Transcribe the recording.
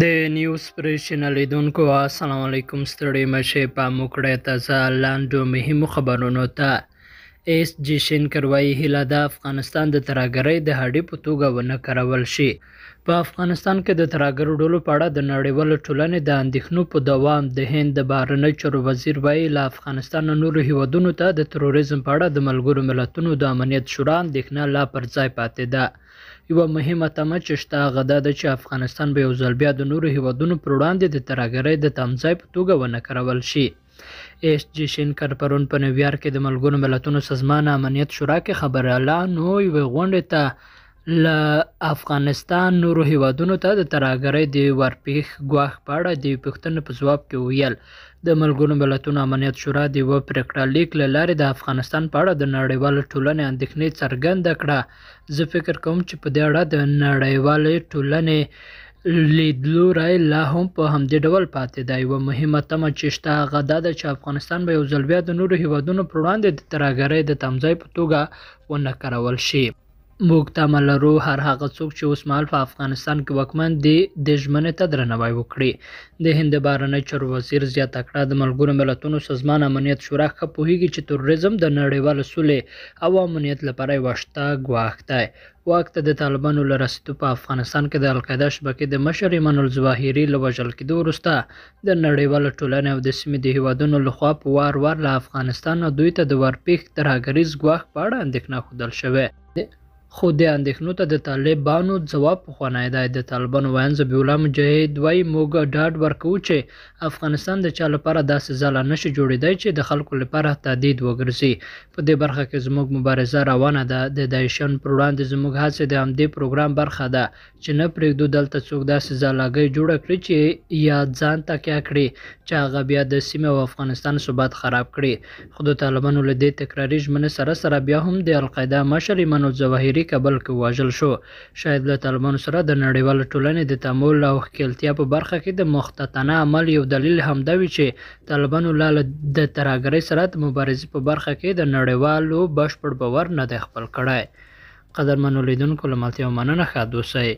د نیوز پرشن لیدونکو السلام علیکم ستړي مشه په موکړه تازه لاندو مهمو خبرونو ته ایس جی شینکر وایي هیله ده افغانستان د ترهګرۍ د هډې په توګه ونه کارول شي په افغانستان کې د ترهګرو ډلو په اړه د نړیوالو ټولنې د اندېښنو په دوام د هند د بهرنیو چارو وزیر وایي له افغانستان نورو هیوادونو ته د تروریزم په اړه د ملګرو ملتونو د امنیت شورا اندېښنه لا پر ځای پاتې ده یوه مهمه تمه چې شته هغه ده چې افغانستان به یو ځل بیا د نورو هیوادونو پر وړاندې د ترهګرۍ د تمځای په توګه ونه کارول شي ایس جی شینکر پرون په نیویارک کې د ملګرو ملتونو سازمان امنیت شورا کې خبرالانو یوې غونډې ته له افغانستان نورو هیوادونو ته د ترهګرۍ د ورپېښ ګواښ په اړه د پوښتنې په ځواب کې ویل د ملګرو ملتونو امنیت شورا د یوه پریکړه لیک له لارې د افغانستان په اړه د نړیوال ټولنې اندېښنې څرګنده کړه زه فکر کوم چې په دې اړه د نړیوالې ټولنې لیدلوری لا هم په همدې ډول پاتې دی یوه مهمه تمه چې شته هغه دا ده چې افغانستان به یو ځل بیا د نورو هیوادونو پر وړاندې د ترهګرۍ د تمځای په توګه ونه کارول شي موږ تمه لرو هر هغه څوک چې اوسمهال په افغانستان کې واکمن دی د ژمنې ته درناوی وکړي د هند بهرنی چارو وزیر زیاته کړه د ملګرو ملتونو سازمان امنیت شورا ښه پوهیږي چې تروریزم د نړیوال سولې او امنیت لپاره یوه شته ګواښ دی واک ته د طالبانو له رسېدو په افغانستان کې د القاعده شبکې د مشر ایمان الظواهري له وژل کېدو وروسته د نړیوال ټولنې او د سیمې د هیوادونو لخوا په وار وار له افغانستان دوی ته د ورپېښ ترهګریز ګواښ په اړه اندېښنه ښودل شوې خو دې اندېښنو ته د طالبانو ځواب پخوانی دی د طالبانو ویاند ذبیحالله مجاهد وایي موږ ډاډ ورکوو چې افغانستان د چا لپاره داسې ځاله نشي جوړېدی چې د خلکو لپاره تهدید وګرځي په دې برخه کې زموږ مبارزه روانه ده د دایشن پر وړاندې زموږ هڅې د همدې پروګرام برخه ده چې نه پرېږدو دلته څوک داسې ځالاګۍ جوړه کړي چې یا ځان تکیه کړي چې هغه بیا د سیمې او افغانستان ثبات خراب کړي خو د طالبانو له دې تکراري ژمنې سره سره بیا هم د القاعده مشر ایمان الظواهري بېطرفي بلکې وژل شو شاید له طالبانو سره د نړیوال ټولنې د تعامل او ښکیلتیا په برخه کې د مختتنه عمل یو دلیل همدا وي چې طالبانو لا د ترهګرۍ سره د مبارزې په برخه کې د نړیوالو بشپړ باور نه دی خپل کړی قدرمنو لیدونکو له ملتیا مننه ښه دوسئ